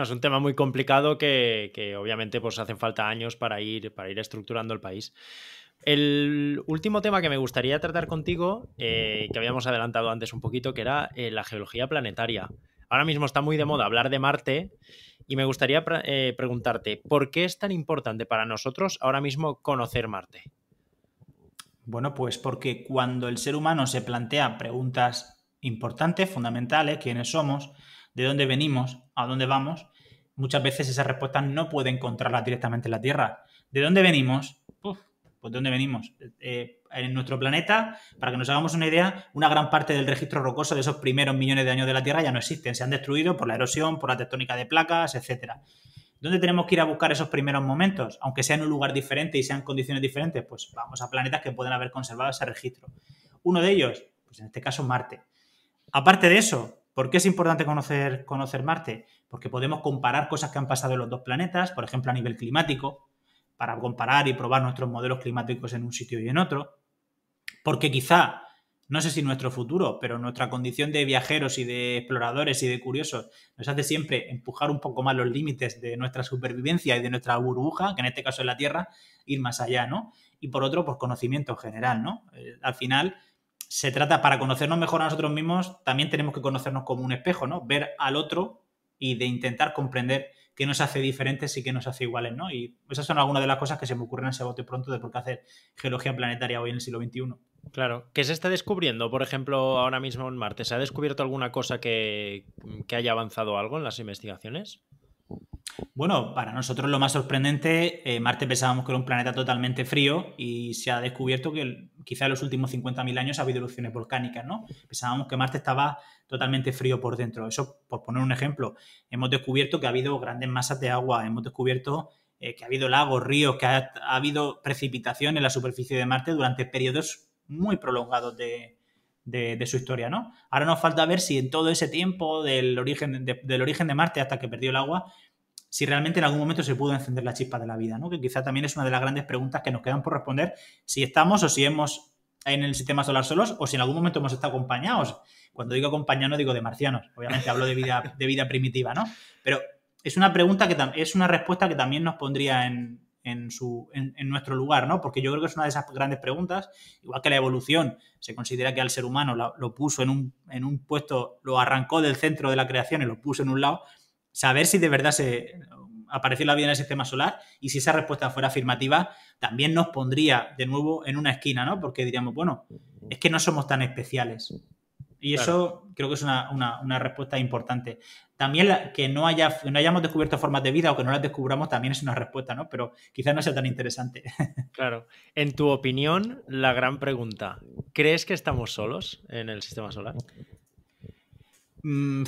es un tema muy complicado que, obviamente pues hacen falta años para ir, para ir estructurando el país. El último tema que me gustaría tratar contigo, eh, que habíamos adelantado antes un poquito, que era eh, la geología planetaria. Ahora mismo está muy de moda hablar de Marte y me gustaría eh, preguntarte, ¿por qué es tan importante para nosotros ahora mismo conocer Marte? Bueno, pues porque cuando el ser humano se plantea preguntas importantes, fundamentales, quiénes somos, de dónde venimos, a dónde vamos, muchas veces esas respuestas no puede encontrarlas directamente en la Tierra. ¿De dónde venimos? pues de dónde venimos. Eh, en nuestro planeta, para que nos hagamos una idea, una gran parte del registro rocoso de esos primeros millones de años de la Tierra ya no existen, se han destruido por la erosión, por la tectónica de placas, etc. ¿Dónde tenemos que ir a buscar esos primeros momentos? Aunque sea en un lugar diferente y sean condiciones diferentes, pues vamos a planetas que pueden haber conservado ese registro. Uno de ellos, pues en este caso Marte. Aparte de eso, ¿Por qué es importante conocer, conocer Marte? Porque podemos comparar cosas que han pasado en los dos planetas, por ejemplo, a nivel climático, para comparar y probar nuestros modelos climáticos en un sitio y en otro. Porque quizá, no sé si nuestro futuro, pero nuestra condición de viajeros y de exploradores y de curiosos nos hace siempre empujar un poco más los límites de nuestra supervivencia y de nuestra burbuja, que en este caso es la Tierra, ir más allá, ¿no? Y por otro, por pues, conocimiento general, ¿no? Eh, al final, se trata, para conocernos mejor a nosotros mismos, también tenemos que conocernos como un espejo, ¿no? Ver al otro y de intentar comprender qué nos hace diferentes y qué nos hace iguales, ¿no? Y esas son algunas de las cosas que se me ocurren en ese bote pronto de por qué hacer geología planetaria hoy en el siglo XXI. Claro. ¿Qué se está descubriendo, por ejemplo, ahora mismo en Marte? ¿Se ha descubierto alguna cosa que, haya avanzado algo en las investigaciones? Bueno, para nosotros lo más sorprendente, eh, Marte pensábamos que era un planeta totalmente frío y se ha descubierto que el, quizá en los últimos 50.000 años ha habido erupciones volcánicas, ¿no? Pensábamos que Marte estaba totalmente frío por dentro. Eso, por poner un ejemplo, hemos descubierto que ha habido grandes masas de agua, hemos descubierto eh, que ha habido lagos, ríos, que ha, habido precipitación en la superficie de Marte durante periodos muy prolongados de, su historia, ¿no? Ahora nos falta ver si en todo ese tiempo del origen del origen de Marte hasta que perdió el agua, si realmente en algún momento se pudo encender la chispa de la vida, ¿no? Que quizá también es una de las grandes preguntas que nos quedan por responder si estamos o si hemos en el sistema solar solos o si en algún momento hemos estado acompañados. Cuando digo acompañados no digo de marcianos, obviamente hablo de vida, de vida primitiva, ¿no? Pero es una pregunta que es una respuesta que también nos pondría en, su, en, nuestro lugar, ¿no? Porque yo creo que es una de esas grandes preguntas, igual que la evolución, se considera que al ser humano lo, puso en un, en un puesto, lo arrancó del centro de la creación y lo puso en un lado, saber si de verdad se apareció la vida en el sistema solar y si esa respuesta fuera afirmativa, también nos pondría de nuevo en una esquina, ¿no? Porque diríamos, bueno, es que no somos tan especiales. Y eso creo que es una, respuesta importante. También que no, haya, no hayamos descubierto formas de vida o que no las descubramos también es una respuesta, ¿no? Pero quizás no sea tan interesante. Claro. En tu opinión, la gran pregunta, ¿crees que estamos solos en el sistema solar? Mm,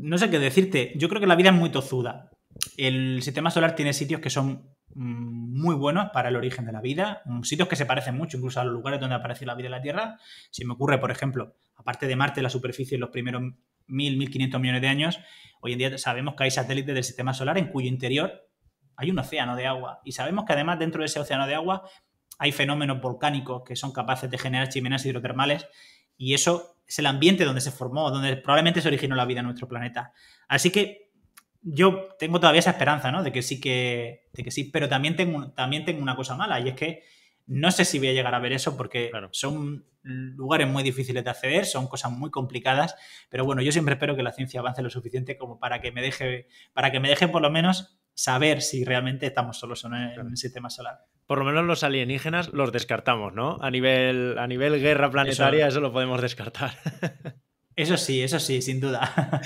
no sé qué decirte. Yo creo que la vida es muy tozuda. El sistema solar tiene sitios que son mm, muy buenos para el origen de la vida, mm, sitios que se parecen mucho incluso a los lugares donde apareció la vida en la Tierra. Si me ocurre, por ejemplo, aparte de Marte, la superficie en los primeros 1.000, 1.500 millones de años, hoy en día sabemos que hay satélites del sistema solar en cuyo interior hay un océano de agua. Y sabemos que además dentro de ese océano de agua hay fenómenos volcánicos que son capaces de generar chimenas hidrotermales y eso es el ambiente donde se formó, donde probablemente se originó la vida en nuestro planeta. Así que yo tengo todavía esa esperanza, ¿no? De que sí que, sí, pero también tengo, también tengo una cosa mala y es que no sé si voy a llegar a ver eso porque son lugares muy difíciles de acceder, son cosas muy complicadas, pero bueno, yo siempre espero que la ciencia avance lo suficiente como para que me deje, para que me deje por lo menos saber si realmente estamos solos o no en el sistema solar por lo menos los alienígenas los descartamos, ¿no? A nivel, a nivel guerra planetaria eso, eso lo podemos descartar. Eso sí, eso sí, sin duda.